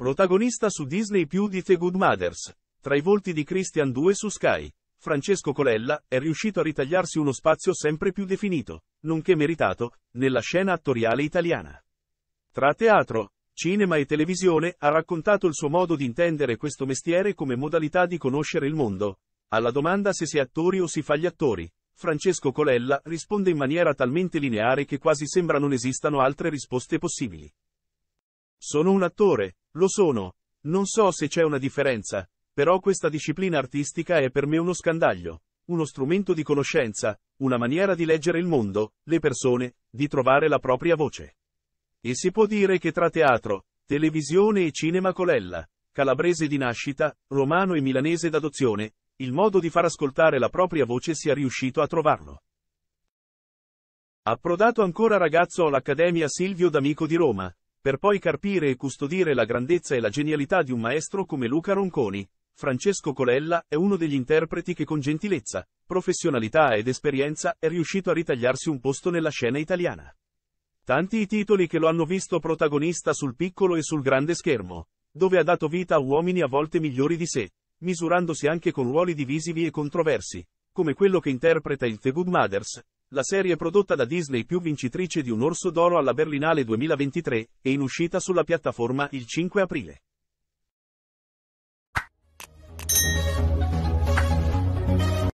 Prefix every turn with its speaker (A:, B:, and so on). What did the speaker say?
A: Protagonista su Disney più di The Good Mothers. Tra i volti di Christian 2 su Sky, Francesco Colella è riuscito a ritagliarsi uno spazio sempre più definito, nonché meritato, nella scena attoriale italiana. Tra teatro, cinema e televisione ha raccontato il suo modo di intendere questo mestiere come modalità di conoscere il mondo. Alla domanda se si è attori o si fa gli attori, Francesco Colella risponde in maniera talmente lineare che quasi sembra non esistano altre risposte possibili. Sono un attore, lo sono. Non so se c'è una differenza, però questa disciplina artistica è per me uno scandaglio, uno strumento di conoscenza, una maniera di leggere il mondo, le persone, di trovare la propria voce. E si può dire che tra teatro, televisione e cinema colella, calabrese di nascita, romano e milanese d'adozione, il modo di far ascoltare la propria voce sia riuscito a trovarlo. Approdato ancora ragazzo all'Accademia Silvio D'Amico di Roma, per poi carpire e custodire la grandezza e la genialità di un maestro come Luca Ronconi. Francesco Colella è uno degli interpreti che con gentilezza, professionalità ed esperienza è riuscito a ritagliarsi un posto nella scena italiana. Tanti i titoli che lo hanno visto protagonista sul piccolo e sul grande schermo, dove ha dato vita a uomini a volte migliori di sé, misurandosi anche con ruoli divisivi e controversi, come quello che interpreta il The Good Mothers, la serie prodotta da Disney più vincitrice di un Orso d'Oro alla Berlinale 2023, è in uscita sulla piattaforma il 5 aprile.